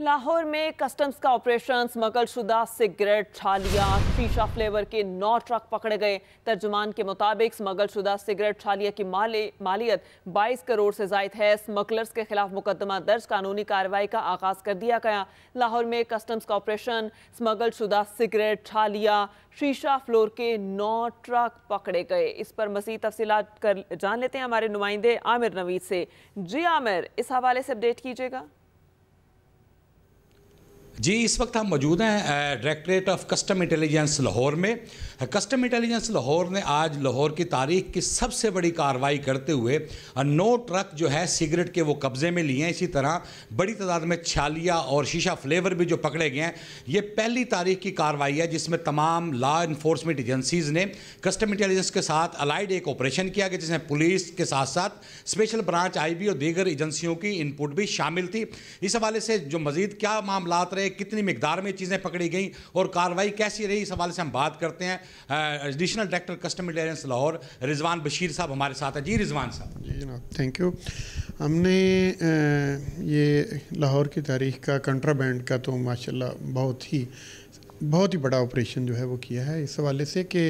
लाहौर में कस्टम्स का operation स्मगलशुदा cigarette छालिया शीशा फ्लेवर के नौ ट्रक पकड़े गए तर्जुमान के मुताबिक स्मगलशुदा सिगरेट छालिया की माले मालियत 22 करोड़ से जायद है स्मगलर्स के खिलाफ मुकदमा दर्ज कानूनी कार्रवाई का आगाज कर दिया गया लाहौर में कस्टम्स का ऑपरेशन स्मगलशुदा सिगरेट छालिया शीशा फ्लोर के नौ ट्रक पकड़े गए इस पर मजीद तफसी कर जान लेते हैं हमारे नुमाइंदे आमिर नवीद से जी आमिर इस हवाले से अपडेट कीजिएगा जी इस वक्त हम मौजूद हैं directorate of custom intelligence Lahore में कस्टम इंटेलिजेंस लाहौर ने आज लाहौर की तारीख की सबसे बड़ी कार्रवाई करते हुए नो ट्रक जो है सिगरेट के वो कब्ज़े में लिए हैं इसी तरह बड़ी तादाद में छालिया और शीशा फ्लेवर भी जो पकड़े गए हैं ये पहली तारीख की कार्रवाई है जिसमें तमाम लॉ इन्फोर्समेंट एजेंसीज़ ने कस्टम इंटेलिजेंस के साथ अलाइड एक ऑपरेशन किया गया जिसमें पुलिस के साथ साथ स्पेशल ब्रांच आई और दीगर एजेंसियों की इनपुट भी शामिल थी इस हवाले से जो मज़ीद क्या मामला रहे कितनी मकदार में चीज़ें पकड़ी गई और कार्रवाई कैसी रही इस हवाले से हम बात करते हैं additional director custom intelligence Lahore Rizwan Bashir sahab हमारे साथ हैं जी रिजवान साहब जी जनाब थैंक यू हमने ये लाहौर की तारीख का कंट्राबैंड का तो माशाल्लाह बहुत ही बहुत ही बड़ा ऑपरेशन जो है वो किया है इस हवाले से कि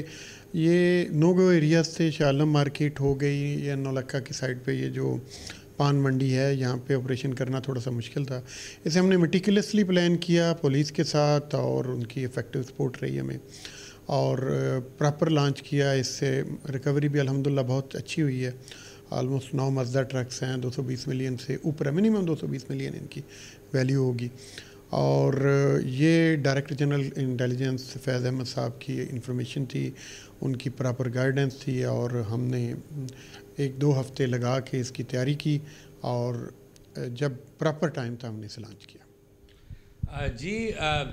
ये नोगो एरिया से शालम मार्केट हो गई या नौलखा की साइड पे ये जो पान मंडी है यहाँ पे ऑपरेशन करना थोड़ा सा मुश्किल था इसे हमने मेटिकुलसली प्लान किया पुलिस के साथ और उनकी इफ़ेक्टिव सपोर्ट रही हमें और प्रॉपर लॉन्च किया इससे रिकवरी भी अलहमदिल्ला बहुत अच्छी हुई है आलमोस्ट नौ मजदा ट्रक्स हैं 220 मिलियन से ऊपर है मिनिमम 220 मिलियन इनकी वैल्यू होगी और ये director general intelligence Faiz Ahmed sahab की इंफॉर्मेशन थी उनकी प्रॉपर गाइडेंस थी और हमने एक दो हफ्ते लगा के इसकी तैयारी की और जब प्रॉपर टाइम था हमने इसे लॉन्च किया जी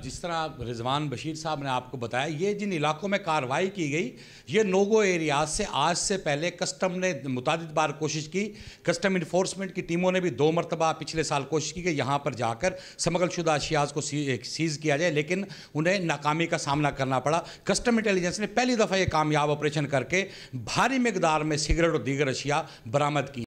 जिस तरह रिजवान बशीर साहब ने आपको बताया ये जिन इलाकों में कार्रवाई की गई ये नोगो एरियाज से आज से पहले कस्टम ने मुतद बार कोशिश की कस्टम इन्फोर्समेंट की टीमों ने भी दो मरतबा पिछले साल कोशिश की कि यहाँ पर जाकर समगलशुदा अशियाज को सीज़ किया जाए लेकिन उन्हें नाकामी का सामना करना पड़ा कस्टम इंटेलिजेंस ने पहली दफ़ा ये कामयाब ऑपरेशन करके भारी मकदार में सिगरेट और दीगर अशिया बरामद की